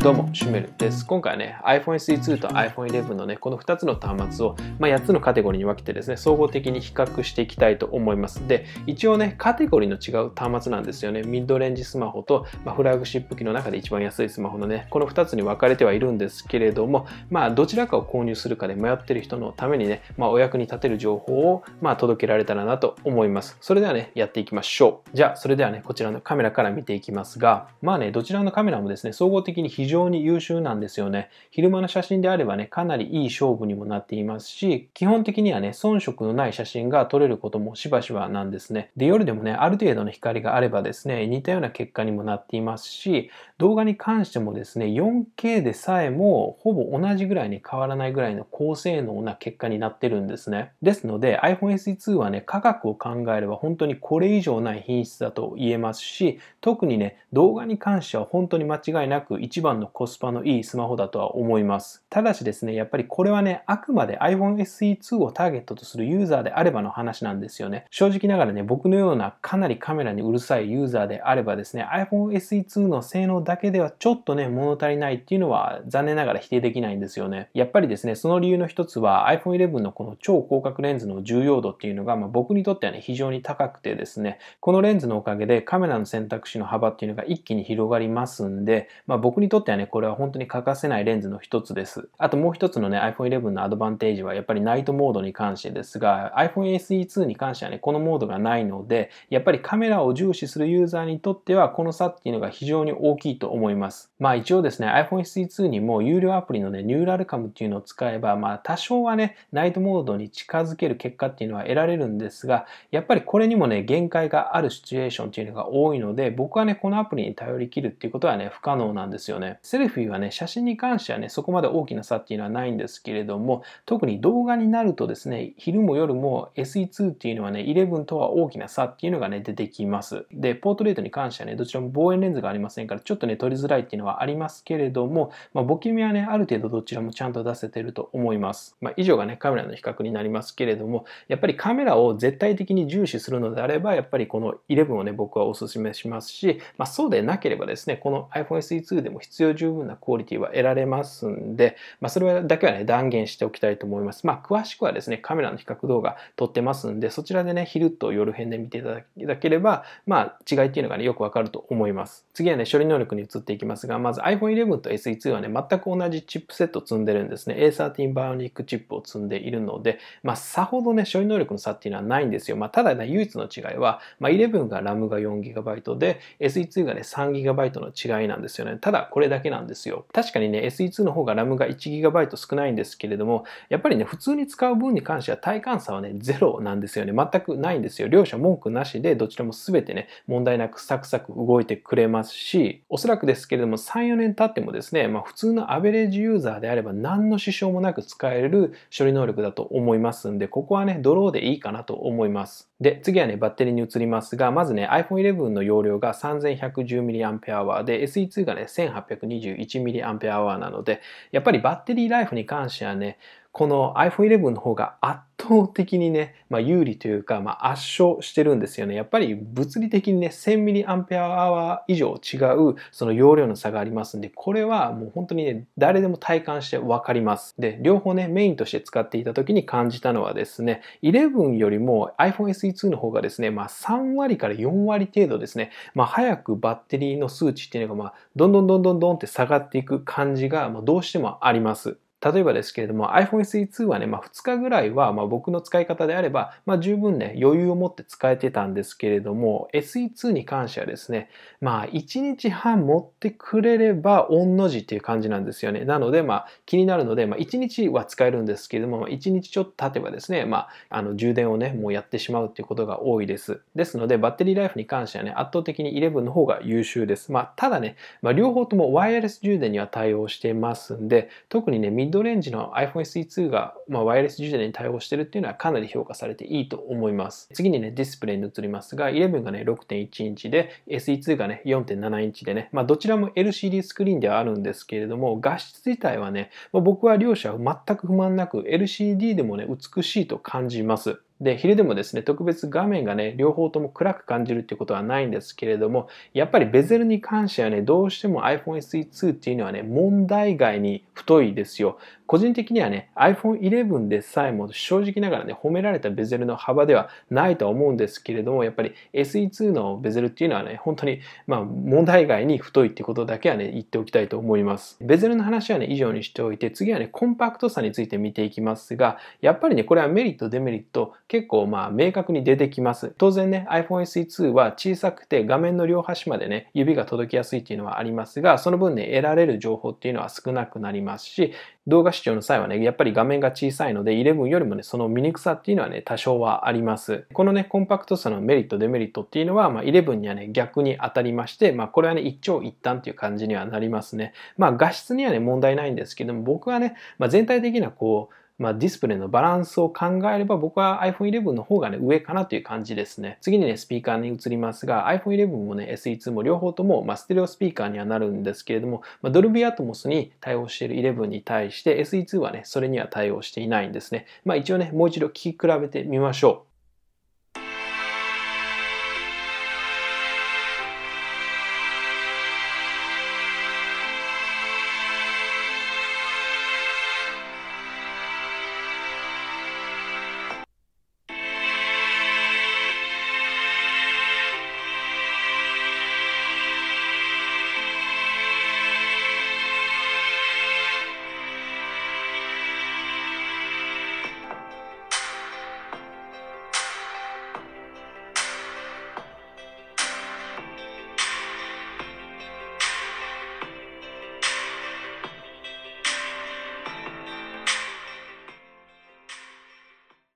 どうも、シュメルです。今回はね、iPhone SE2 と iPhone 11のね、この2つの端末を、まあ、8つのカテゴリーに分けてですね、総合的に比較していきたいと思います。で、一応ね、カテゴリーの違う端末なんですよね。ミッドレンジスマホと、まあ、フラグシップ機の中で一番安いスマホのね、この2つに分かれてはいるんですけれども、まあ、どちらかを購入するかで迷ってる人のためにね、まあ、お役に立てる情報を、まあ、届けられたらなと思います。それではね、やっていきましょう。じゃあ、それではね、こちらのカメラから見ていきますが、まあね、どちらのカメラもですね、総合的に非常常に優秀なんですよね。昼間の写真であればね、かなりいい勝負にもなっていますし、基本的にはね、遜色のない写真が撮れることもしばしばなんですね。で、夜でもね、ある程度の光があればですね、似たような結果にもなっていますし、動画に関してもですね、4K でさえもほぼ同じぐらいに、変わらないぐらいの高性能な結果になってるんですね。ですので、iPhone SE2 はね、価格を考えれば本当にこれ以上ない品質だと言えますし、特にね、動画に関しては本当に間違いなく一番のコスパのいいスマホだとは思います。ただしですね、やっぱりこれはね、あくまで iPhone SE2 をターゲットとするユーザーであればの話なんですよね。正直ながらね、僕のようなかなりカメラにうるさいユーザーであればですね、iPhone SE2 の性能だけではちょっとね、物足りないっていうのは残念ながら否定できないんですよね。やっぱりですね、その理由の一つは iPhone 11のこの超広角レンズの重要度っていうのが、まあ、僕にとってはね、非常に高くてですね、このレンズのおかげでカメラの選択肢の幅っていうのが一気に広がりますんで、まあ、僕にとっててはね、これは本当に欠かせないレンズの一つです。あともう一つのね、iPhone 11のアドバンテージはやっぱりナイトモードに関してですが、iPhone SE2 に関してはね、このモードがないので、やっぱりカメラを重視するユーザーにとっては、この差っていうのが非常に大きいと思います。まあ一応ですね、iPhone SE2 にも有料アプリのね、ニューラルカムっていうのを使えば、まあ多少はね、ナイトモードに近づける結果っていうのは得られるんですが、やっぱりこれにもね、限界があるシチュエーションっていうのが多いので、僕はね、このアプリに頼り切るっていうことはね、不可能なんですよね。セルフィーはね、写真に関してはね、そこまで大きな差っていうのはないんですけれども、特に動画になるとですね、昼も夜も SE2 っていうのはね、11とは大きな差っていうのがね、出てきます。で、ポートレートに関してはね、どちらも望遠レンズがありませんから、ちょっとね、撮りづらいっていうのはありますけれども、まあ、ボキみはね、ある程度どちらもちゃんと出せてると思います。まあ、以上がね、カメラの比較になりますけれども、やっぱりカメラを絶対的に重視するのであれば、やっぱりこの11をね、僕はお勧めしますし、まあ、そうでなければですね、この iPhone SE2 でも必要十分なクオリティは得られますんで、まあ、それだけはね、断言しておきたいと思います。まあ、詳しくはですね、カメラの比較動画撮ってますんで、そちらでね、昼と夜編で見ていただければ、まあ、違いっていうのがね、よくわかると思います。次はね、処理能力に移っていきますが、まず iPhone 11と SE2 はね、全く同じチップセット積んでるんですね。A13 バイオニックチップを積んでいるので、まあ、さほどね、処理能力の差っていうのはないんですよ。まあ、ただね、唯一の違いは、まあ、11が RAM が 4GB で、SE2 がね、3GB の違いなんですよね。ただ、これだだけなんですよ。確かにね、SE2 の方が RAM が 1GB 少ないんですけれども、やっぱりね、普通に使う分に関しては体感差はね、ゼロなんですよね。全くないんですよ。両者文句なしで、どちらも全てね、問題なくサクサク動いてくれますし、おそらくですけれども、3、4年経ってもですね、まあ普通のアベレージユーザーであれば何の支障もなく使える処理能力だと思いますんで、ここはね、ドローでいいかなと思います。で、次はね、バッテリーに移りますが、まずね、iPhone 11の容量が 3110mAh で、SE2 がね、1821mAh なので、やっぱりバッテリーライフに関してはね、この iPhone11 の方が圧倒的にね、まあ、有利というか、まあ、圧勝してるんですよね。やっぱり物理的にね、1000mAh 以上違うその容量の差がありますんで、これはもう本当にね、誰でも体感してわかります。で、両方ね、メインとして使っていた時に感じたのはですね、11よりも iPhone SE2 の方がですね、まあ、3割から4割程度ですね、まあ、早くバッテリーの数値っていうのが、まあ、どんどんどんどんどんって下がっていく感じが、まあ、どうしてもあります。例えばですけれども iPhone SE2 はね、まあ、2日ぐらいは、まあ、僕の使い方であれば、まあ、十分ね余裕を持って使えてたんですけれども SE2 に関してはですねまあ1日半持ってくれれば御の字っていう感じなんですよねなのでまあ気になるので、まあ、1日は使えるんですけれども1日ちょっと経てばですね、まあ、あの充電をねもうやってしまうっていうことが多いですですのでバッテリーライフに関してはね圧倒的に11の方が優秀ですまあただね、まあ、両方ともワイヤレス充電には対応してますんで特にねッドレンジの iPhone SE2 が、まあ、ワイヤレス充電に対応してるっていうのはかなり評価されていいと思います。次にね、ディスプレイに移りますが、11がね、6.1インチで、SE2 がね、4.7インチでね、まあ、どちらも LCD スクリーンではあるんですけれども、画質自体はね、まあ、僕は両者全く不満なく、LCD でもね、美しいと感じます。で、昼でもですね、特別画面がね、両方とも暗く感じるっていうことはないんですけれども、やっぱりベゼルに関してはね、どうしても iPhone SE2 っていうのはね、問題外に太いですよ。個人的にはね、iPhone 11でさえも正直ながらね、褒められたベゼルの幅ではないとは思うんですけれども、やっぱり SE2 のベゼルっていうのはね、本当に、まあ、問題外に太いってことだけはね、言っておきたいと思います。ベゼルの話はね、以上にしておいて、次はね、コンパクトさについて見ていきますが、やっぱりね、これはメリット、デメリット、結構まあ、明確に出てきます。当然ね、iPhone SE2 は小さくて画面の両端までね、指が届きやすいっていうのはありますが、その分ね、得られる情報っていうのは少なくなりますし、動画視聴の際はね、やっぱり画面が小さいので、11よりもね、その醜さっていうのはね、多少はあります。このね、コンパクトさのメリット、デメリットっていうのは、まあ、11にはね、逆に当たりまして、まあ、これはね、一長一短っていう感じにはなりますね。まあ、画質にはね、問題ないんですけども、僕はね、まあ、全体的なこう、まあ、ディスプレイのバランスを考えれば僕は iPhone11 の方がね上かなという感じですね次にねスピーカーに移りますが iPhone11 もね SE2 も両方とも、まあ、ステレオスピーカーにはなるんですけれども、まあ、ドルビーアトモスに対応している11に対して SE2 はねそれには対応していないんですねまあ一応ねもう一度聞き比べてみましょう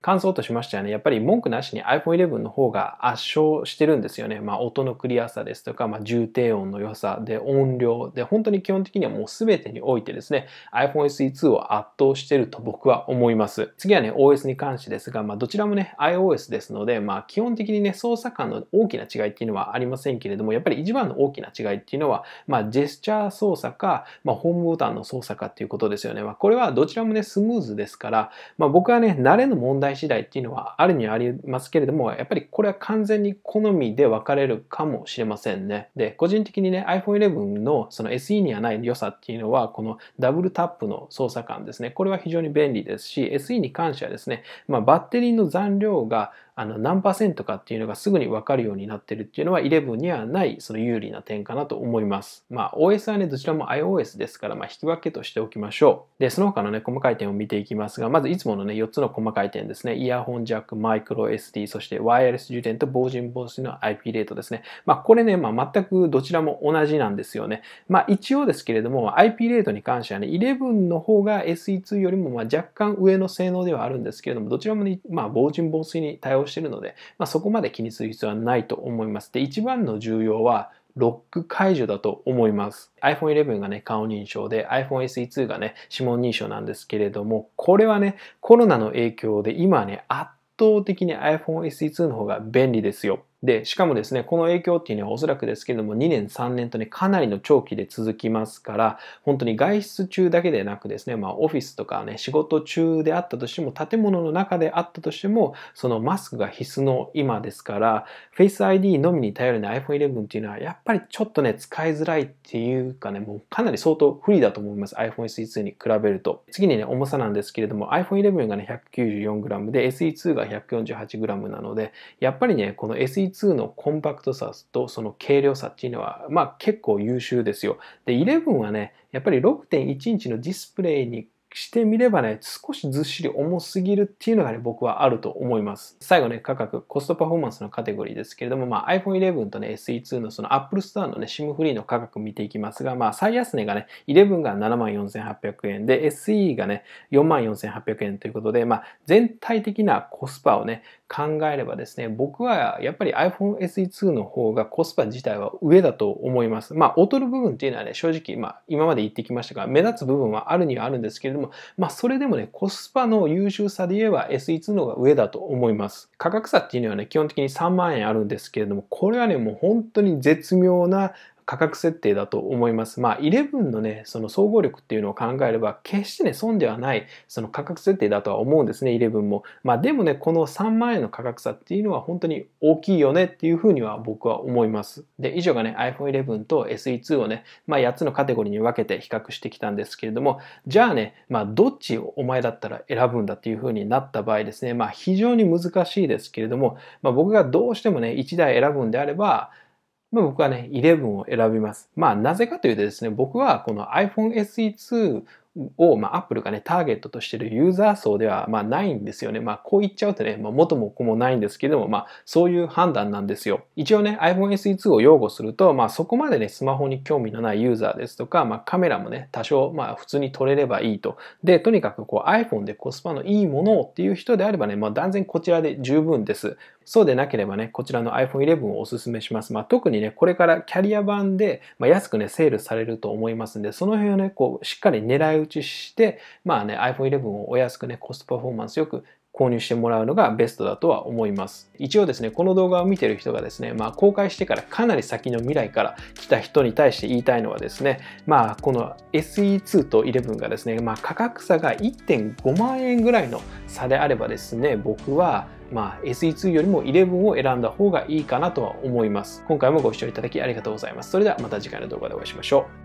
感想としましてはね、やっぱり文句なしに iPhone 11の方が圧勝してるんですよね。まあ、音のクリアさですとか、まあ、重低音の良さで音量で本当に基本的にはもう全てにおいてですね、iPhone SE2 を圧倒してると僕は思います。次はね、OS に関してですが、まあ、どちらもね、iOS ですので、まあ、基本的にね、操作感の大きな違いっていうのはありませんけれども、やっぱり一番の大きな違いっていうのは、まあ、ジェスチャー操作か、まあ、ホームボタンの操作かっていうことですよね。まあ、これはどちらもね、スムーズですから、まあ、僕はね、慣れの問題態次第っていうのはあるにはありますけれども、やっぱりこれは完全に好みで分かれるかもしれませんね。で、個人的にね、iPhone 11のその SE にはない良さっていうのは、このダブルタップの操作感ですね。これは非常に便利ですし、SE に関してはですね、まあ、バッテリーの残量があの何パーセントかっていうのがすぐに分かるようになってるっていうのは11にはないその有利な点かなと思います。まあ OS はねどちらも iOS ですからまあ引き分けとしておきましょう。でその他のね細かい点を見ていきますがまずいつものね4つの細かい点ですね。イヤホンジャック、マイクロ SD、そしてワイヤレス充電と防塵防水の IP レートですね。まあこれねまあ全くどちらも同じなんですよね。まあ一応ですけれども IP レートに関してはね11の方が SE2 よりもまあ若干上の性能ではあるんですけれどもどちらもねまあ防塵防水に対応をしているので、まあ、そこまで気にする必要はないと思います。で、一番の重要は、ロック解除だと思います。iPhone 11がね、顔認証で iPhone SE2 がね、指紋認証なんですけれども、これはね、コロナの影響で今ね、圧倒的に iPhone SE2 の方が便利ですよ。で、しかもですね、この影響っていうのはおそらくですけれども、2年、3年とね、かなりの長期で続きますから、本当に外出中だけでなくですね、まあ、オフィスとかね、仕事中であったとしても、建物の中であったとしても、そのマスクが必須の今ですから、Face ID のみに頼るね、iPhone 11っていうのは、やっぱりちょっとね、使いづらいっていうかね、もうかなり相当不利だと思います。iPhone SE2 に比べると。次にね、重さなんですけれども、iPhone 11がね、194g で、SE2 が 148g なので、やっぱりね、この SE2 C2 のコンパクトさとその軽量さっていうのは、まあ、結構優秀ですよ。で、11はね、やっぱり6.1インチのディスプレイにしてみればね、少しずっしり重すぎるっていうのがね、僕はあると思います。最後ね、価格、コストパフォーマンスのカテゴリーですけれども、まあ、iPhone 11とね、SE2 のその Apple Store のね、SIM フリーの価格見ていきますが、まあ、最安値がね、11が74,800円で、SE がね、44,800円ということで、まあ、全体的なコスパをね、考えればですね、僕はやっぱり iPhone SE2 の方がコスパ自体は上だと思います。まあ、劣る部分っていうのはね、正直、まあ、今まで言ってきましたが、目立つ部分はあるにはあるんですけれども、まあ、それでもね、コスパの優秀さで言えば SE2 の方が上だと思います。価格差っていうのはね、基本的に3万円あるんですけれども、これはね、もう本当に絶妙な価格設定だと思います。まあ、11のね、その総合力っていうのを考えれば、決してね、損ではない、その価格設定だとは思うんですね、11も。まあ、でもね、この3万円の価格差っていうのは本当に大きいよねっていうふうには僕は思います。で、以上がね、iPhone 11と SE2 をね、まあ、8つのカテゴリーに分けて比較してきたんですけれども、じゃあね、まあ、どっちをお前だったら選ぶんだっていうふうになった場合ですね、まあ、非常に難しいですけれども、まあ、僕がどうしてもね、1台選ぶんであれば、僕はね、11を選びます。まあ、なぜかというとですね、僕はこの iPhone SE2 を、まあ、アップルがね、ターゲットとしてるユーザー層では、まあ、ないんですよね。まあ、こう言っちゃうとね、まあ、元も子もないんですけども、まあ、そういう判断なんですよ。一応ね、iPhone SE2 を擁護すると、まあ、そこまでね、スマホに興味のないユーザーですとか、まあ、カメラもね、多少、まあ、普通に撮れればいいと。で、とにかく、こう、iPhone でコスパのいいものをっていう人であればね、まあ、断然こちらで十分です。そうでなければね、こちらの iPhone 11をおすすめします。まあ、特にね、これからキャリア版で、まあ、安くね、セールされると思いますんで、その辺をね、こう、しっかり狙う打ちして、まあね、iPhone11 をお安くね、コストパフォーマンスよく購入してもらうのがベストだとは思います。一応ですね、この動画を見てる人がですね、まあ、公開してからかなり先の未来から来た人に対して言いたいのはですね、まあこの SE2 と11がですね、まあ、価格差が1.5万円ぐらいの差であればですね、僕はまあ、SE2 よりも11を選んだ方がいいかなとは思います。今回もご視聴いただきありがとうございます。それではまた次回の動画でお会いしましょう。